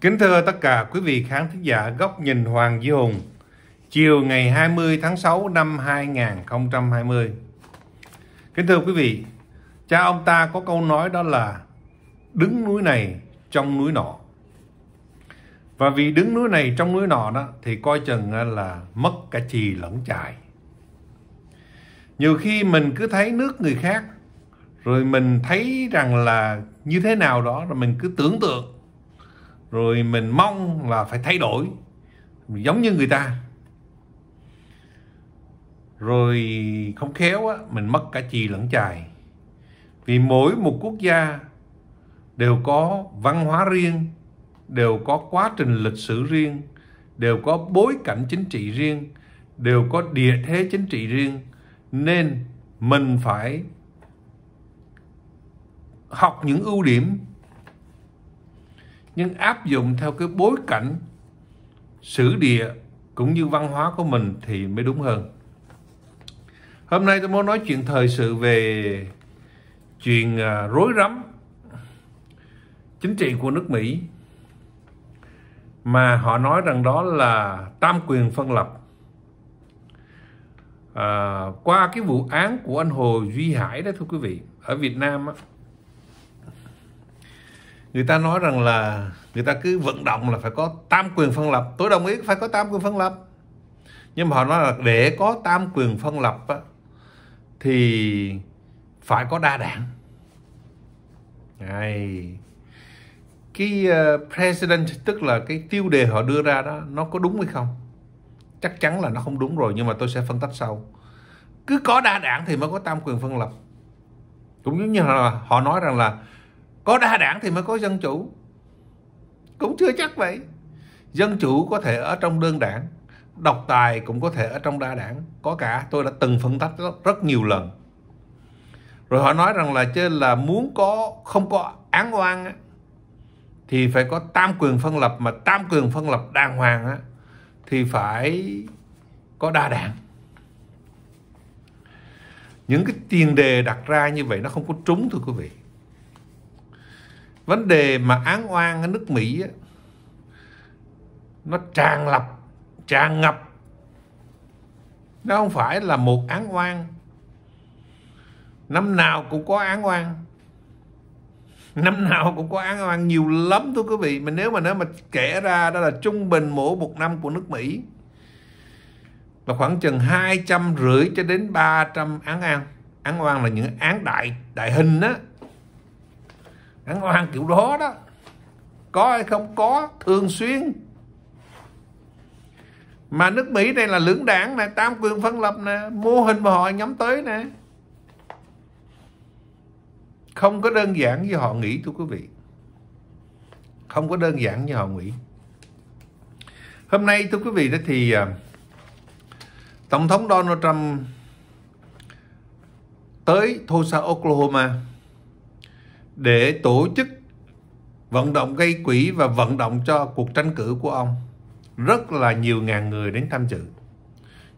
Kính thưa tất cả quý vị khán thính giả Góc nhìn Hoàng Duy Hùng Chiều ngày 20 tháng 6 năm 2020 Kính thưa quý vị Cha ông ta có câu nói đó là Đứng núi này trong núi nọ Và vì đứng núi này trong núi nọ đó Thì coi chừng là mất cả trì lẫn chài Nhiều khi mình cứ thấy nước người khác Rồi mình thấy rằng là như thế nào đó Rồi mình cứ tưởng tượng rồi mình mong là phải thay đổi giống như người ta rồi không khéo á mình mất cả chì lẫn chài vì mỗi một quốc gia đều có văn hóa riêng đều có quá trình lịch sử riêng đều có bối cảnh chính trị riêng đều có địa thế chính trị riêng nên mình phải học những ưu điểm nhưng áp dụng theo cái bối cảnh sử địa cũng như văn hóa của mình thì mới đúng hơn. Hôm nay tôi muốn nói chuyện thời sự về chuyện à, rối rắm chính trị của nước Mỹ mà họ nói rằng đó là tam quyền phân lập. À, qua cái vụ án của anh Hồ Duy Hải đó thưa quý vị, ở Việt Nam á, người ta nói rằng là người ta cứ vận động là phải có tam quyền phân lập tôi đồng ý phải có tam quyền phân lập nhưng mà họ nói là để có tam quyền phân lập á, thì phải có đa đảng Này, cái ờ, president tức là cái tiêu đề họ đưa ra đó nó có đúng hay không chắc chắn là nó không đúng rồi nhưng mà tôi sẽ phân tích sau cứ có đa đảng thì mới có tam quyền phân lập cũng giống như là họ nói rằng là có đa đảng thì mới có dân chủ cũng chưa chắc vậy dân chủ có thể ở trong đơn đảng độc tài cũng có thể ở trong đa đảng có cả tôi đã từng phân tích rất, rất nhiều lần rồi họ nói rằng là chứ là muốn có không có án oan á, thì phải có tam quyền phân lập mà tam quyền phân lập đàng hoàng á, thì phải có đa đảng những cái tiền đề đặt ra như vậy nó không có trúng thưa quý vị vấn đề mà án oan ở nước mỹ á, nó tràn lập tràn ngập nó không phải là một án oan năm nào cũng có án oan năm nào cũng có án oan nhiều lắm thưa quý vị mà nếu mà nếu mà kể ra đó là trung bình mỗi một năm của nước mỹ là khoảng chừng hai trăm rưỡi cho đến 300 án oan án oan là những án đại đại hình á ăn oan kiểu đó đó có hay không có thường xuyên mà nước Mỹ đây là lưỡng đảng nè tam quyền phân lập nè mô hình mà họ nhắm tới nè không có đơn giản như họ nghĩ thưa quý vị không có đơn giản như họ nghĩ hôm nay thưa quý vị đó thì à, tổng thống Donald Trump tới Tulsa Oklahoma để tổ chức vận động gây quỹ và vận động cho cuộc tranh cử của ông. Rất là nhiều ngàn người đến tham dự.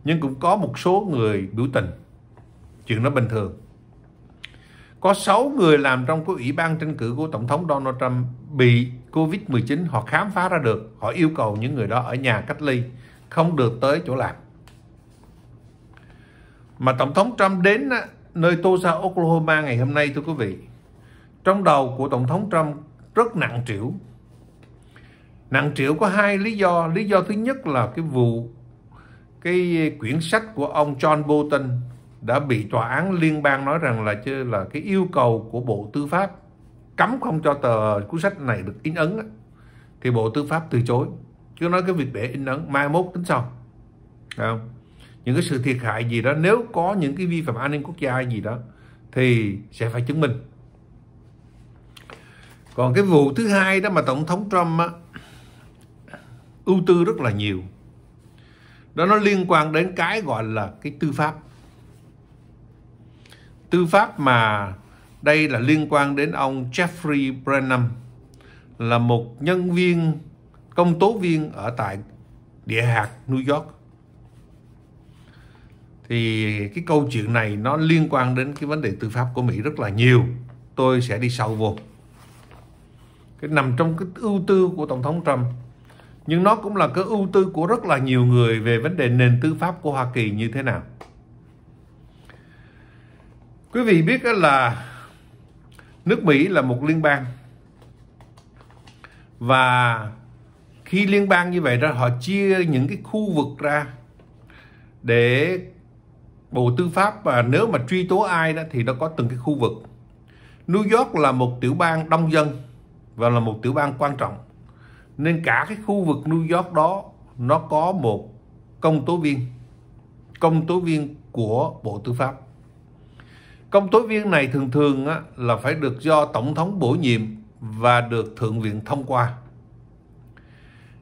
Nhưng cũng có một số người biểu tình. Chuyện đó bình thường. Có 6 người làm trong cái ủy ban tranh cử của Tổng thống Donald Trump bị COVID-19 họ khám phá ra được. Họ yêu cầu những người đó ở nhà cách ly, không được tới chỗ làm. Mà Tổng thống Trump đến nơi Tulsa, Oklahoma ngày hôm nay thưa quý vị trong đầu của Tổng thống Trump rất nặng trĩu. Nặng trĩu có hai lý do. Lý do thứ nhất là cái vụ, cái quyển sách của ông John Bolton đã bị tòa án liên bang nói rằng là chứ là cái yêu cầu của Bộ Tư pháp cấm không cho tờ cuốn sách này được in ấn thì Bộ Tư pháp từ chối. Chứ nói cái việc để in ấn mai mốt tính sau. Không? Những cái sự thiệt hại gì đó nếu có những cái vi phạm an ninh quốc gia gì đó thì sẽ phải chứng minh còn cái vụ thứ hai đó mà tổng thống trump á, ưu tư rất là nhiều đó nó liên quan đến cái gọi là cái tư pháp tư pháp mà đây là liên quan đến ông Jeffrey Brenham là một nhân viên công tố viên ở tại địa hạt New York thì cái câu chuyện này nó liên quan đến cái vấn đề tư pháp của Mỹ rất là nhiều tôi sẽ đi sâu vô cái nằm trong cái ưu tư của tổng thống Trump nhưng nó cũng là cái ưu tư của rất là nhiều người về vấn đề nền tư pháp của Hoa Kỳ như thế nào quý vị biết là nước Mỹ là một liên bang và khi liên bang như vậy ra họ chia những cái khu vực ra để bộ tư pháp và nếu mà truy tố ai đó thì nó có từng cái khu vực New York là một tiểu bang đông dân và là một tiểu bang quan trọng. Nên cả cái khu vực New York đó nó có một công tố viên, công tố viên của Bộ Tư pháp. Công tố viên này thường thường á, là phải được do Tổng thống bổ nhiệm và được Thượng viện thông qua.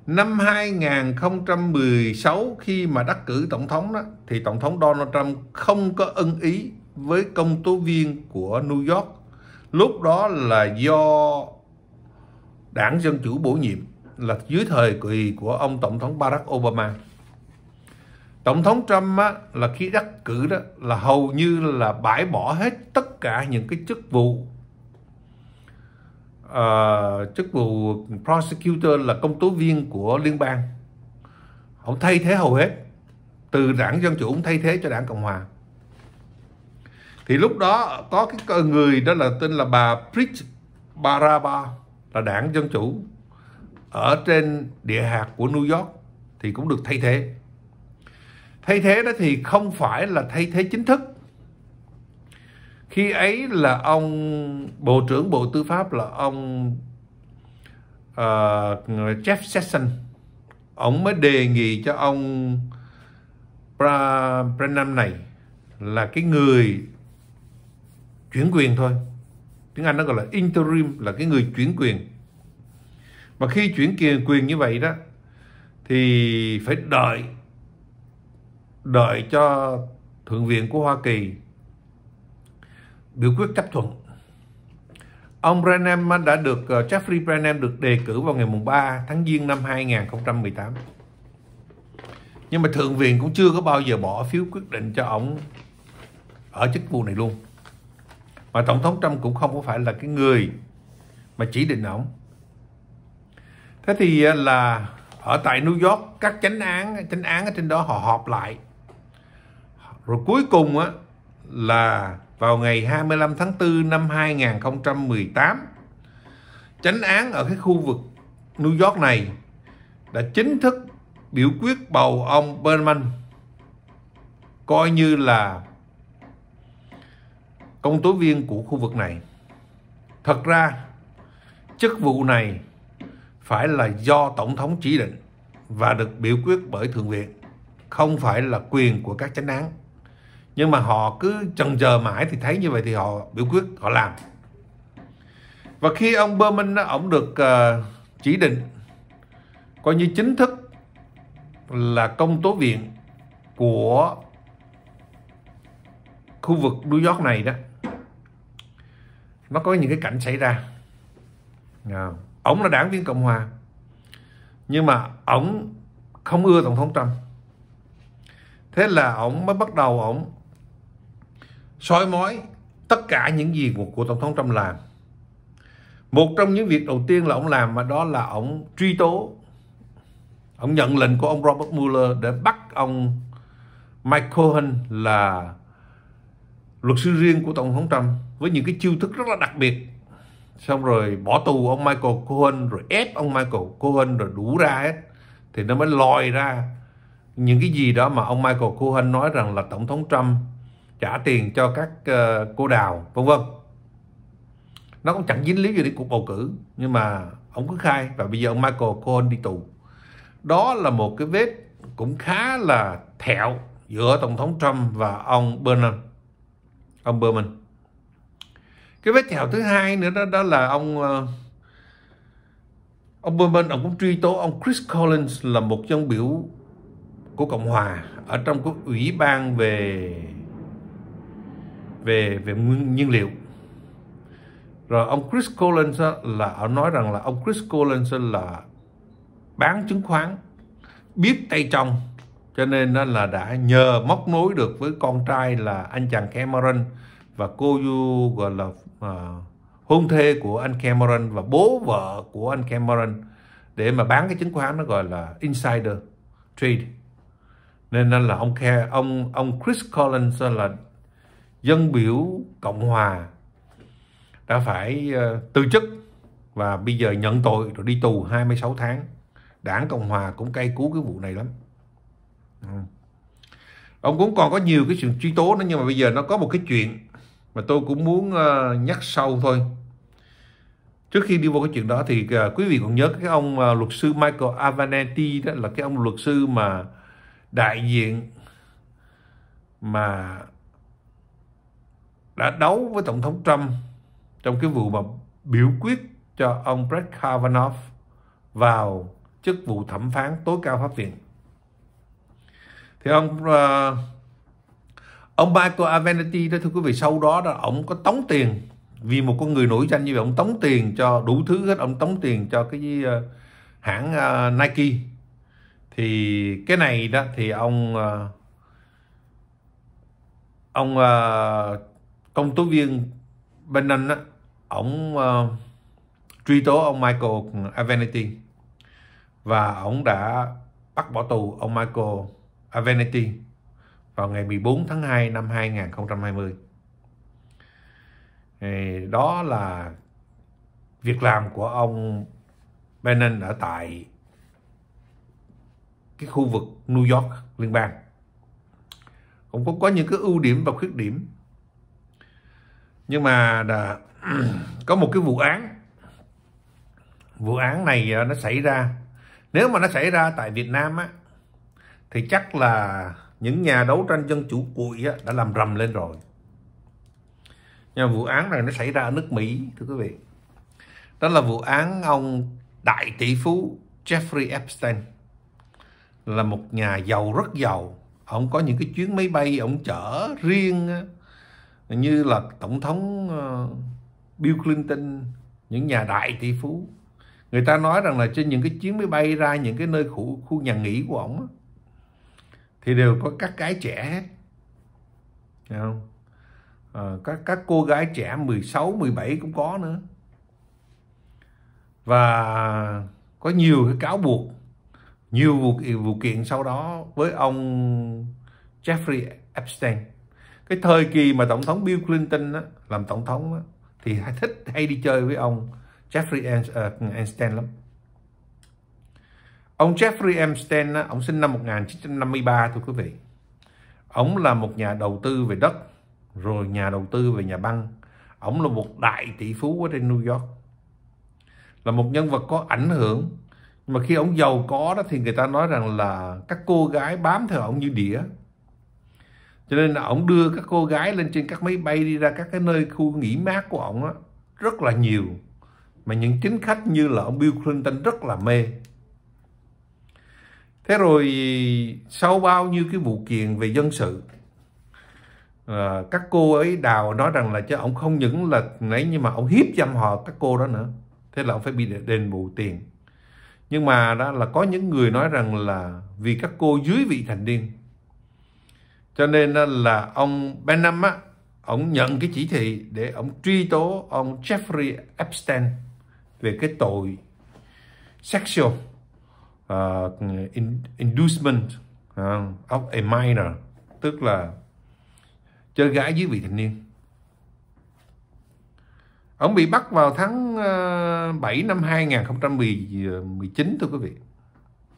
Năm 2016 khi mà đắc cử Tổng thống đó, thì Tổng thống Donald Trump không có ân ý với công tố viên của New York. Lúc đó là do đảng Dân Chủ bổ nhiệm là dưới thời kỳ của ông Tổng thống Barack Obama. Tổng thống Trump á, là khi đắc cử đó là hầu như là bãi bỏ hết tất cả những cái chức vụ uh, chức vụ prosecutor là công tố viên của liên bang. Ông thay thế hầu hết từ đảng Dân Chủ ông thay thế cho đảng Cộng Hòa. Thì lúc đó có cái người đó là tên là bà Preach Baraba là đảng Dân Chủ ở trên địa hạt của New York thì cũng được thay thế. Thay thế đó thì không phải là thay thế chính thức. Khi ấy là ông Bộ trưởng Bộ Tư pháp là ông uh, Jeff Sessions. Ông mới đề nghị cho ông Bra Branham này là cái người chuyển quyền thôi tiếng Anh nó gọi là interim là cái người chuyển quyền mà khi chuyển quyền quyền như vậy đó thì phải đợi đợi cho thượng viện của Hoa Kỳ biểu quyết chấp thuận ông Brennan đã được ờ, Jeffrey Brennan được đề cử vào ngày mùng 3 tháng giêng năm 2018 nhưng mà thượng viện cũng chưa có bao giờ bỏ phiếu quyết định cho ông ở chức vụ này luôn mà tổng thống Trump cũng không có phải là cái người mà chỉ định ổng thế thì à, là ở tại New York các chánh án chánh án ở trên đó họ họp lại rồi cuối cùng á là vào ngày 25 tháng 4 năm 2018 chánh án ở cái khu vực New York này đã chính thức biểu quyết bầu ông Berman coi như là công tố viên của khu vực này. Thật ra, chức vụ này phải là do Tổng thống chỉ định và được biểu quyết bởi Thượng viện, không phải là quyền của các chánh án. Nhưng mà họ cứ chần chờ mãi thì thấy như vậy thì họ biểu quyết, họ làm. Và khi ông Berman ông được uh, chỉ định coi như chính thức là công tố viện của khu vực New York này đó nó có những cái cảnh xảy ra yeah. Dạ. ổng là đảng viên cộng hòa nhưng mà ổng không ưa tổng thống trump thế là ổng mới bắt đầu ổng soi mói tất cả những gì của, của tổng thống trump làm một trong những việc đầu tiên là ông làm mà đó là ông truy tố ông nhận lệnh của ông Robert Mueller để bắt ông Mike Cohen là luật sư riêng của tổng thống Trump với những cái chiêu thức rất là đặc biệt xong rồi bỏ tù ông Michael Cohen rồi ép ông Michael Cohen rồi đủ ra hết thì nó mới lòi ra những cái gì đó mà ông Michael Cohen nói rằng là tổng thống Trump trả tiền cho các uh, cô đào vân vân nó cũng chẳng dính líu gì đến cuộc bầu cử nhưng mà ông cứ khai và bây giờ ông Michael Cohen đi tù đó là một cái vết cũng khá là thẹo giữa tổng thống Trump và ông Bernard ông Berman cái vết thẹo thứ hai nữa đó đó là ông ờ, ông Berman ông cũng truy tố ông Chris Collins là một dân biểu của Cộng hòa ở trong cái ủy ban về về về nguyên nhiên liệu rồi ông Chris Collins là ông nói rằng là ông Chris Collins là bán chứng khoán biết tay trong cho nên nó là đã nhờ móc nối được với con trai là anh chàng Cameron và cô du gọi là uh, hôn thê của anh Cameron và bố vợ của anh Cameron để mà bán cái chứng khoán nó gọi là insider trade nên nên là ông khe ông ông Chris Collins là dân biểu cộng hòa đã phải uh, từ chức và bây giờ nhận tội rồi đi tù 26 tháng. Đảng Cộng hòa cũng cay cú cái vụ này lắm ông cũng còn có nhiều cái chuyện truy tố nữa nhưng mà bây giờ nó có một cái chuyện mà tôi cũng muốn ờ, nhắc sau thôi trước khi đi vô cái chuyện đó thì ờ, quý vị còn nhớ cái ông ờ, luật sư Michael Avenatti đó là cái ông luật sư mà đại diện mà đã đấu với tổng thống Trump trong cái vụ mà biểu quyết cho ông Brett Kavanaugh vào chức vụ thẩm phán tối cao pháp viện thì ông uh, ông Michael Avenatti đó thưa quý vị sau đó là ông có tống tiền vì một con người nổi danh như vậy ông tống tiền cho đủ thứ hết ông tống tiền cho cái uh, hãng uh, Nike thì cái này đó thì ông uh, ông uh, công tố viên bên anh đó ông uh, truy tố ông Michael Avenatti và ông đã bắt bỏ tù ông Michael Avenatti vào ngày 14 tháng 2 năm 2020. Đó là việc làm của ông Bannon ở tại cái khu vực New York liên bang. Cũng có, có những cái ưu điểm và khuyết điểm. Nhưng mà đã, có một cái vụ án vụ án này ờ, nó xảy ra nếu mà nó xảy ra tại Việt Nam á thì chắc là những nhà đấu tranh dân chủ cuội đã làm rầm lên rồi. Nhưng vụ án này nó xảy ra ở nước Mỹ thưa quý vị. Đó là vụ án ông đại tỷ phú Jeffrey Epstein là một nhà giàu rất giàu. Ông có những cái chuyến máy bay ông chở riêng như là tổng thống ờ, Bill Clinton, những nhà đại tỷ phú. Người ta nói rằng là trên những cái chuyến máy bay ra những cái nơi khu, khu nhà nghỉ của ông thì đều có các gái trẻ hết Thấy không à, các các cô gái trẻ 16 17 cũng có nữa và có nhiều cái cáo buộc nhiều vụ, vụ kiện sau đó với ông Jeffrey Epstein cái thời kỳ mà tổng thống Bill Clinton á, làm tổng thống á, thì hay thích hay đi chơi với ông Jeffrey Epstein lắm Ông Jeffrey Epstein, ông sinh năm 1953 thưa quý vị. Ông là một nhà đầu tư về đất, rồi nhà đầu tư về nhà băng. Ông là một đại tỷ phú ở trên New York. Là một nhân vật có ảnh hưởng. Nhưng mà khi ông giàu có đó thì người ta nói rằng là các cô gái bám theo ông như đĩa. Cho nên là ông đưa các cô gái lên trên các máy bay đi ra các cái nơi khu nghỉ mát của ông đó, rất là nhiều. Mà những chính khách như là ông Bill Clinton rất là mê thế rồi sau bao nhiêu cái vụ kiện về dân sự à, các cô ấy đào nói rằng là cho ông không những là nãy nhưng mà ông hiếp dâm họ các cô đó nữa thế là ông phải bị đền bù tiền nhưng mà đó là có những người nói rằng là vì các cô dưới vị thành niên cho nên là ông Benham á ông nhận cái chỉ thị để ông truy tố ông Jeffrey Epstein về cái tội sexual uh, inducement uh, of a minor tức là chơi gái với vị thành niên ông bị bắt vào tháng uh, 7 năm 2019 uh, thưa quý vị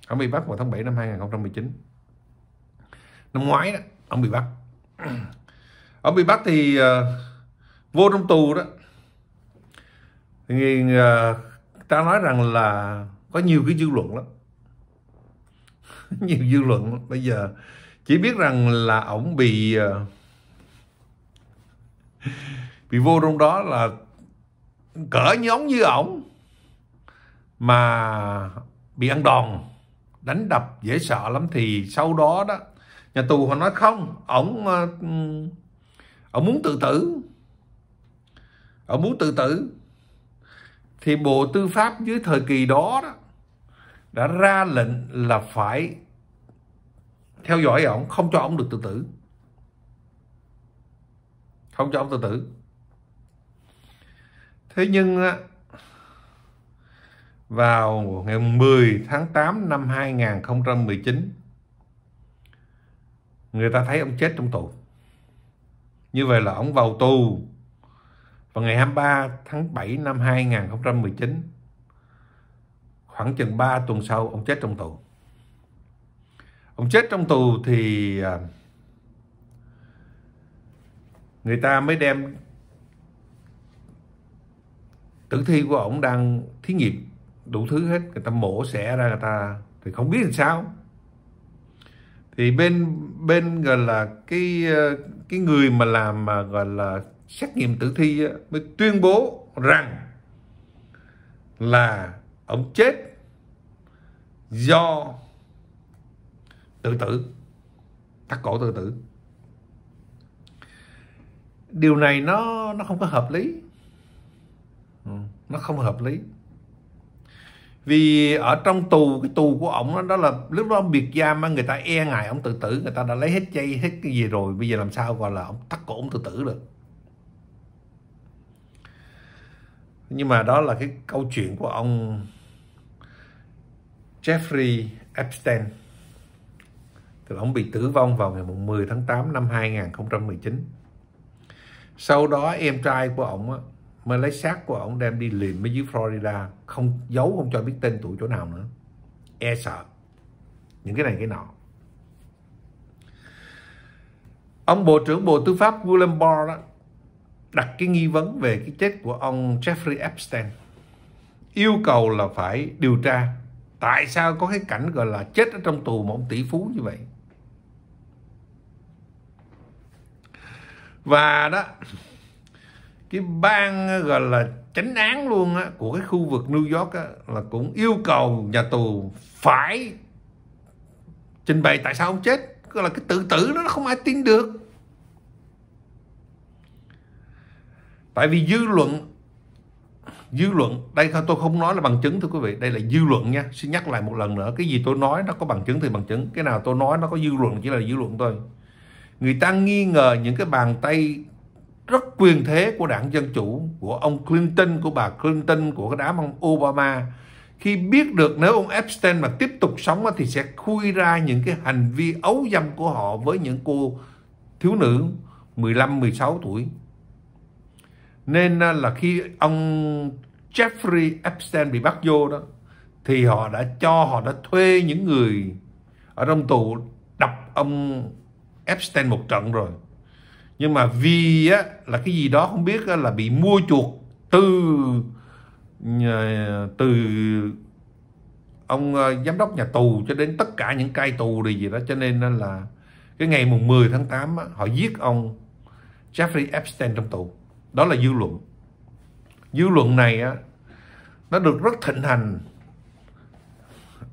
ông bị bắt vào tháng 7 năm 2019 năm ngoái đó ông bị bắt ông bị bắt thì uh, vô trong tù đó thì uh, ta nói rằng là có nhiều cái dư luận lắm nhiều dư luận bây giờ chỉ biết rằng là ổng bị ờ, bị vô trong đó là cỡ nhóm như ổng mà bị ăn đòn đánh đập dễ sợ lắm thì sau đó đó nhà tù họ nói không ổng ờ, ổng muốn tự tử ổng muốn tự tử thì bộ tư pháp dưới thời kỳ đó đó đã ra lệnh là phải theo dõi ông, không cho ông được tự tử không cho ông tự tử thế nhưng vào ngày 10 tháng 8 năm 2019 người ta thấy ông chết trong tù như vậy là ông vào tù vào ngày 23 tháng 7 năm 2019 khoảng chừng 3 tuần sau ông chết trong tù ông chết trong tù thì à, người ta mới đem tử thi của ông đang thí nghiệm đủ thứ hết người ta mổ xẻ ra người ta thì không biết làm sao thì bên bên gọi là cái à, cái người mà làm mà gọi là xét nghiệm tử thi mới tuyên bố rằng là ông chết do tự tử thắt cổ tự tử điều này nó nó không có hợp lý ừ. nó không hợp lý vì ở trong tù cái tù của ổng đó, đó là lúc đó ông biệt giam mà người ta e ngại ông tự tử người ta đã lấy hết dây hết cái gì rồi bây giờ làm sao gọi là ông tắt cổ ông tự tử được nhưng mà đó là cái câu chuyện của ông Jeffrey Epstein thì ông bị tử vong vào ngày 10 tháng 8 năm 2019 sau đó em trai của ông á, mới lấy xác của ông đem đi liền với dưới Florida không giấu không cho biết tên tuổi chỗ nào nữa e sợ những cái này cái nọ ông bộ trưởng bộ tư pháp William Barr đó, đặt cái nghi vấn về cái chết của ông Jeffrey Epstein yêu cầu là phải điều tra tại sao có cái cảnh gọi là chết ở trong tù một tỷ phú như vậy và đó cái ban gọi là chánh án luôn á của cái khu vực New York á, là cũng yêu cầu nhà tù phải trình bày tại sao ông chết gọi là cái tự tử đó nó không ai tin được tại vì dư luận dư luận đây tôi không nói là bằng chứng thưa quý vị đây là dư luận nha xin nhắc lại một lần nữa cái gì tôi nói nó có bằng chứng thì bằng chứng cái nào tôi nói nó có dư luận chỉ là dư luận thôi người ta nghi ngờ những cái bàn tay rất quyền thế của đảng Dân Chủ, của ông Clinton, của bà Clinton, của cái đám ông Obama. Khi biết được nếu ông Epstein mà tiếp tục sống thì sẽ khui ra những cái hành vi ấu dâm của họ với những cô thiếu nữ 15, 16 tuổi. Nên à, là khi ông Jeffrey Epstein bị bắt vô đó thì họ đã cho họ đã thuê những người ở trong tù đập ông Epstein một trận rồi. Nhưng mà vì á, là cái gì đó không biết á, là bị mua chuộc từ từ ông à, giám đốc nhà tù cho đến tất cả những cai tù gì đó cho nên là cái ngày mùng 10 tháng 8 á, họ giết ông Jeffrey Epstein trong tù đó là dư luận dư luận này á nó được rất thịnh hành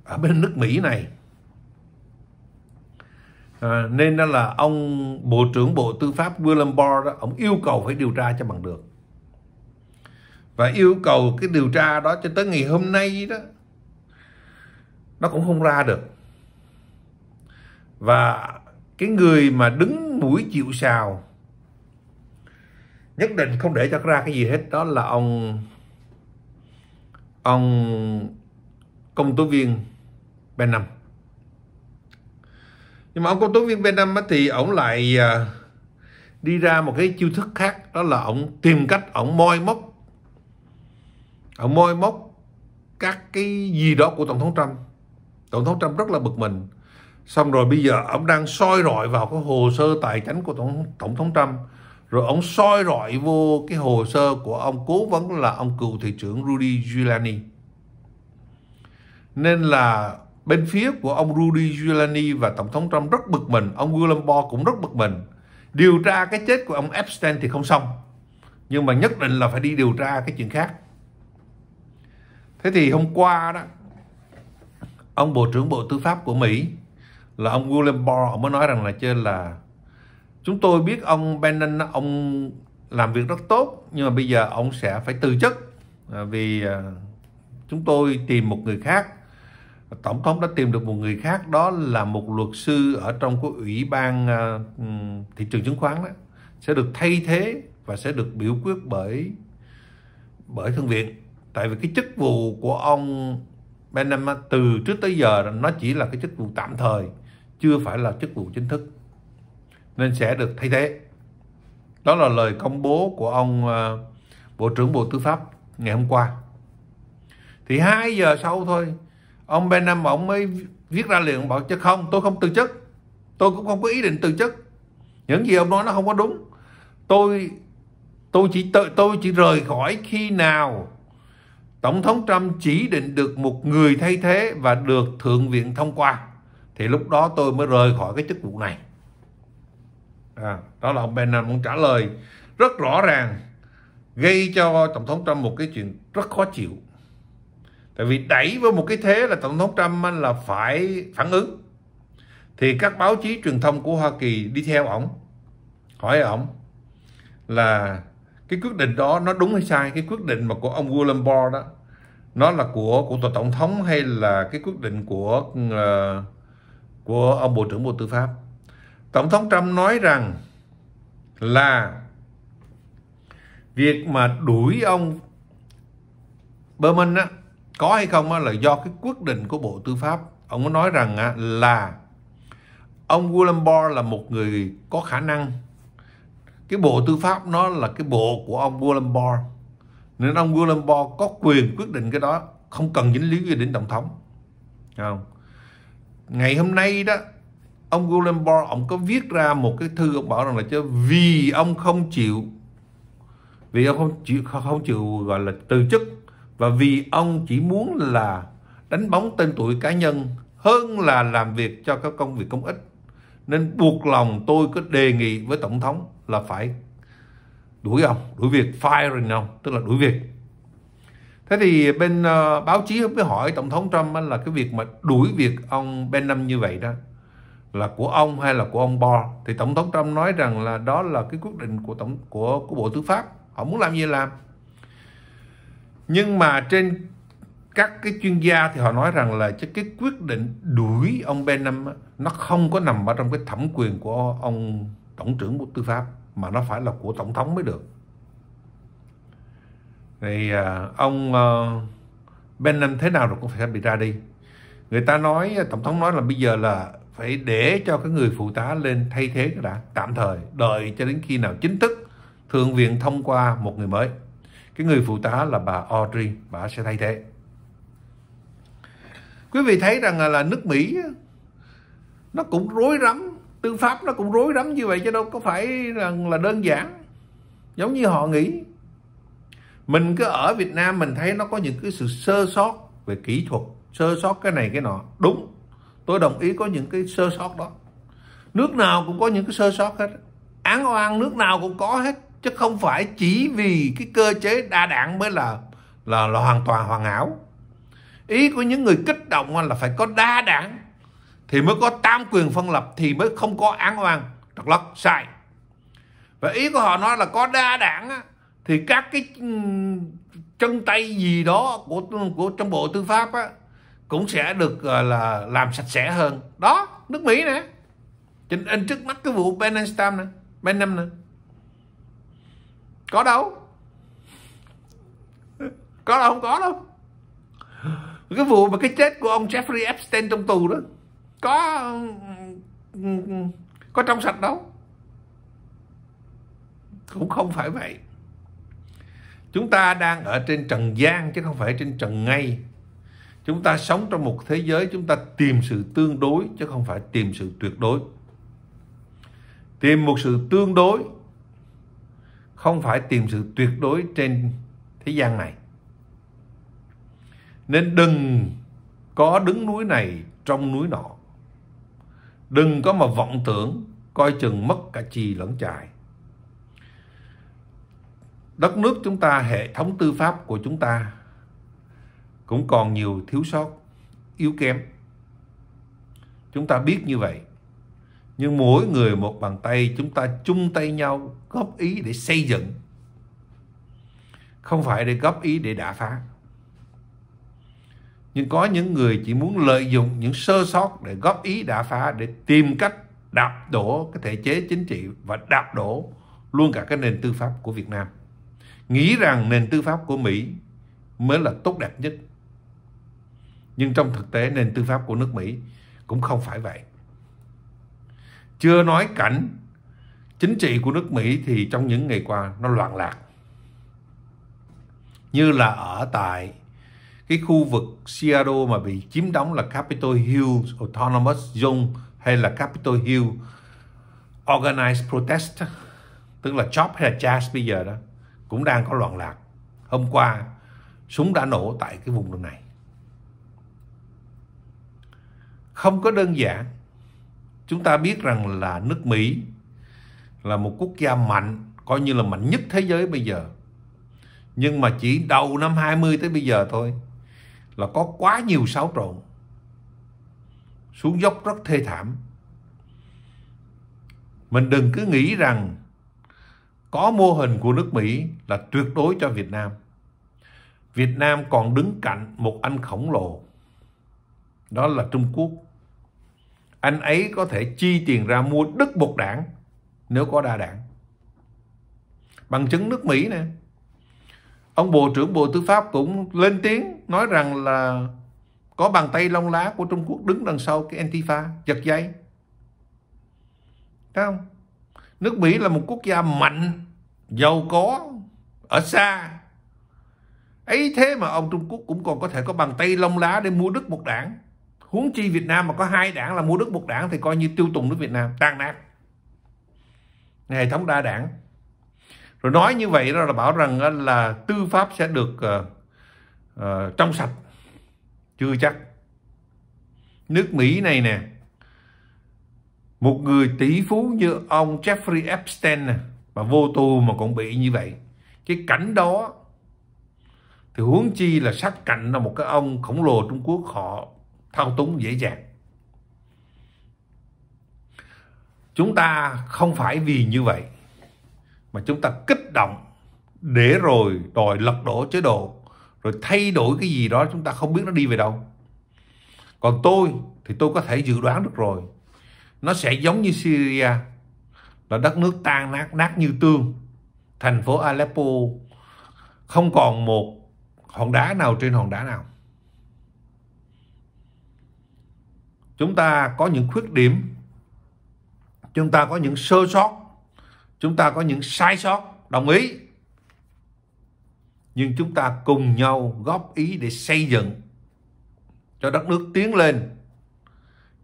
ở bên nước Mỹ này à, nên đó là ông bộ trưởng bộ tư pháp William Barr đó ông yêu cầu phải điều tra cho bằng được và yêu cầu cái điều tra đó cho tới ngày hôm nay đó nó cũng không ra được và cái người mà đứng mũi chịu sào nhất định không để cho ra cái gì hết đó là ông ông công tố viên bên năm nhưng mà ông công tố viên bên năm thì ổng lại à, đi ra một cái chiêu thức khác đó là ổng tìm cách ổng moi móc ổng moi móc các cái gì đó của tổng thống trump tổng thống trump rất là bực mình xong rồi bây giờ ổng đang soi rọi vào cái hồ sơ tài chính của tổng tổng thống trump rồi ông soi rọi vô cái hồ sơ của ông cố vấn là ông cựu thị trưởng Rudy Giuliani nên là bên phía của ông Rudy Giuliani và tổng thống Trump rất bực mình ông William Barr cũng rất bực mình điều tra cái chết của ông Epstein thì không xong nhưng mà nhất định là phải đi điều tra cái chuyện khác thế thì hôm qua đó ông bộ trưởng bộ tư pháp của Mỹ là ông William Barr mới nói rằng là trên là chúng tôi biết ông Bannon ông làm việc rất tốt nhưng mà bây giờ ông sẽ phải từ chức à, vì à, chúng tôi tìm một người khác tổng thống đã tìm được một người khác đó là một luật sư ở trong của ủy ban à, thị trường chứng khoán đó sẽ được thay thế và sẽ được biểu quyết bởi bởi thượng viện tại vì cái chức vụ của ông Benham từ trước tới giờ nó chỉ là cái chức vụ tạm thời chưa phải là chức vụ chính thức nên sẽ được thay thế. Đó là lời công bố của ông à, Bộ trưởng Bộ Tư pháp ngày hôm qua. Thì 2 giờ sau thôi, ông Benham ông mới viết ra liền bảo chứ không, tôi không từ chức. Tôi cũng không có ý định từ chức. Những gì ông nói nó không có đúng. Tôi tôi chỉ tôi, tôi chỉ rời khỏi khi nào Tổng thống Trump chỉ định được một người thay thế và được Thượng viện thông qua. Thì lúc đó tôi mới rời khỏi cái chức vụ này à, đó là ông Bannon muốn trả lời rất rõ ràng gây cho tổng thống Trump một cái chuyện rất khó chịu tại vì đẩy với một cái thế là tổng thống Trump anh là phải phản ứng thì các báo chí truyền thông của Hoa Kỳ đi theo ổng hỏi ổng là cái quyết định đó nó đúng hay sai cái quyết định mà của ông William Barr đó nó là của của tổng thống hay là cái quyết định của uh, của ông bộ trưởng bộ tư pháp Tổng thống Trump nói rằng là việc mà đuổi ông Berman á, có hay không á, là do cái quyết định của Bộ Tư pháp. Ông có nói rằng á, là ông William Barr là một người có khả năng cái bộ tư pháp nó là cái bộ của ông William Barr nên ông William Barr có quyền quyết định cái đó không cần dính líu gì đến tổng thống không ngày hôm nay đó ông William Barr ông có viết ra một cái thư ông bảo rằng là cho vì ông không chịu vì ông không chịu không chịu gọi là từ chức và vì ông chỉ muốn là đánh bóng tên tuổi cá nhân hơn là làm việc cho các công việc công ích nên buộc lòng tôi có đề nghị với tổng thống là phải đuổi ông đuổi việc firing ông tức là đuổi việc thế thì bên uh, báo chí mới hỏi tổng thống trump là cái việc mà đuổi việc ông ben năm như vậy đó là của ông hay là của ông Bo thì tổng thống Trump nói rằng là đó là cái quyết định của tổng của của Bộ Tư pháp họ muốn làm gì làm nhưng mà trên các cái chuyên gia thì họ nói rằng là cái quyết định đuổi ông Benham nó không có nằm ở trong cái thẩm quyền của ông tổng trưởng Bộ Tư pháp mà nó phải là của tổng thống mới được thì à, ông ờ, Benham thế nào rồi cũng phải bị ra đi người ta nói tổng thống nói là bây giờ là phải để cho cái người phụ tá lên thay thế đã tạm thời đợi cho đến khi nào chính thức thượng viện thông qua một người mới cái người phụ tá là bà Audrey bà sẽ thay thế quý vị thấy rằng là, là nước Mỹ nó cũng rối rắm tư pháp nó cũng rối rắm như vậy chứ đâu có phải rằng là đơn giản giống như họ nghĩ mình cứ ở Việt Nam mình thấy nó có những cái sự sơ sót về kỹ thuật sơ sót cái này cái nọ đúng tôi đồng ý có những cái sơ sót đó nước nào cũng có những cái sơ sót hết án oan nước nào cũng có hết chứ không phải chỉ vì cái cơ chế đa đảng mới là là, là hoàn toàn hoàn hảo ý của những người kích động là phải có đa đảng thì mới có tam quyền phân lập thì mới không có án oan trật lất sai và ý của họ nói là có đa đảng thì các cái ừ, chân tay gì đó của của trong bộ tư pháp á, cũng sẽ được ờ, là làm sạch sẽ hơn đó nước mỹ nè cho anh trước mắt cái vụ Benenstam nè Benham nè có đâu có đâu không có đâu cái vụ mà cái chết của ông Jeffrey Epstein trong tù đó có có trong sạch đâu cũng không phải vậy chúng ta đang ở trên trần gian chứ không phải trên trần ngay Chúng ta sống trong một thế giới chúng ta tìm sự tương đối chứ không phải tìm sự tuyệt đối. Tìm một sự tương đối không phải tìm sự tuyệt đối trên thế gian này. Nên đừng có đứng núi này trong núi nọ. Đừng có mà vọng tưởng coi chừng mất cả chì lẫn chài. Đất nước chúng ta, hệ thống tư pháp của chúng ta cũng còn nhiều thiếu sót, yếu kém. Chúng ta biết như vậy. Nhưng mỗi người một bàn tay chúng ta chung tay nhau góp ý để xây dựng. Không phải để góp ý để đả phá. Nhưng có những người chỉ muốn lợi dụng những sơ sót để góp ý đả phá để tìm cách đạp đổ cái thể chế chính trị và đạp đổ luôn cả cái nền tư pháp của Việt Nam. Nghĩ rằng nền tư pháp của Mỹ mới là tốt đẹp nhất nhưng trong thực tế nền tư pháp của nước Mỹ cũng không phải vậy. Chưa nói cảnh chính trị của nước Mỹ thì trong những ngày qua nó loạn lạc. Như là ở tại cái khu vực Seattle mà bị chiếm đóng là Capitol Hill Autonomous Zone hay là Capitol Hill Organized Protest tức là chop hay là jazz bây giờ đó cũng đang có loạn lạc. Hôm qua súng đã nổ tại cái vùng này. không có đơn giản chúng ta biết rằng là nước mỹ là một quốc gia mạnh coi như là mạnh nhất thế giới bây giờ nhưng mà chỉ đầu năm 20 tới bây giờ thôi là có quá nhiều xáo trộn xuống dốc rất thê thảm mình đừng cứ nghĩ rằng có mô hình của nước Mỹ là tuyệt đối cho Việt Nam Việt Nam còn đứng cạnh một anh khổng lồ đó là Trung Quốc anh ấy có thể chi tiền ra mua đứt bột đảng nếu có đa đảng. Bằng chứng nước Mỹ nè. Ông Bộ trưởng Bộ Tư pháp cũng lên tiếng nói rằng là có bàn tay lông lá của Trung Quốc đứng đằng sau cái Antifa giật dây. Thấy không? Nước Mỹ là một quốc gia mạnh, giàu có, ở xa. ấy thế mà ông Trung Quốc cũng còn có thể có bàn tay lông lá để mua đứt một đảng huống chi Việt Nam mà có hai đảng là mua đức một đảng thì coi như tiêu tùng nước Việt Nam tan nát hệ thống đa đảng rồi nói như vậy đó là bảo rằng là tư pháp sẽ được uh, uh, trong sạch chưa chắc nước Mỹ này nè một người tỷ phú như ông Jeffrey Epstein mà vô tù mà cũng bị như vậy cái cảnh đó thì huống chi là sát cạnh là một cái ông khổng lồ Trung Quốc họ thao túng dễ dàng chúng ta không phải vì như vậy mà chúng ta kích động để rồi đòi lật đổ chế độ rồi thay đổi cái gì đó chúng ta không biết nó đi về đâu còn tôi thì tôi có thể dự đoán được rồi nó sẽ giống như Syria là đất nước tan nát nát như tương thành phố Aleppo không còn một hòn đá nào trên hòn đá nào chúng ta có những khuyết điểm chúng ta có những sơ sót chúng ta có những sai sót đồng ý nhưng chúng ta cùng nhau góp ý để xây dựng cho đất nước tiến lên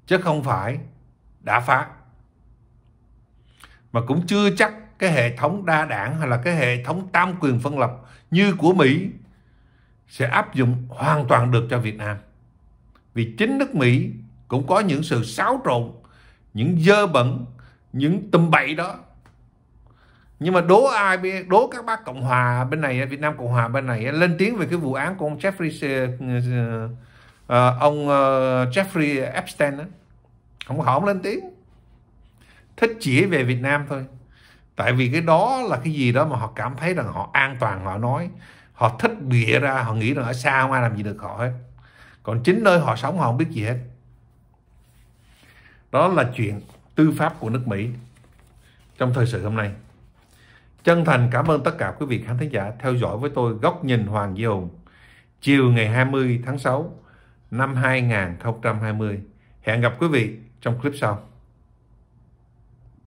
chứ không phải đã phá mà cũng chưa chắc cái hệ thống đa đảng hay là cái hệ thống tam quyền phân lập như của Mỹ sẽ áp dụng hoàn toàn được cho Việt Nam vì chính nước Mỹ cũng có những sự xáo trộn những dơ bẩn những tùm bậy đó nhưng mà đố ai đố các bác cộng hòa bên này việt nam cộng hòa bên này lên tiếng về cái vụ án của ông jeffrey ờ, ông ờ, jeffrey epstein đó. không họ không lên tiếng thích chỉ về việt nam thôi tại vì cái đó là cái gì đó mà họ cảm thấy rằng họ an toàn họ nói họ thích bịa ra họ nghĩ rằng ở xa không ai làm gì được họ hết còn chính nơi họ sống họ không biết gì hết đó là chuyện tư pháp của nước Mỹ trong thời sự hôm nay. Chân thành cảm ơn tất cả quý vị khán thính giả theo dõi với tôi Góc nhìn Hoàng Duy Hùng chiều ngày 20 tháng 6 năm 2020. Hẹn gặp quý vị trong clip sau.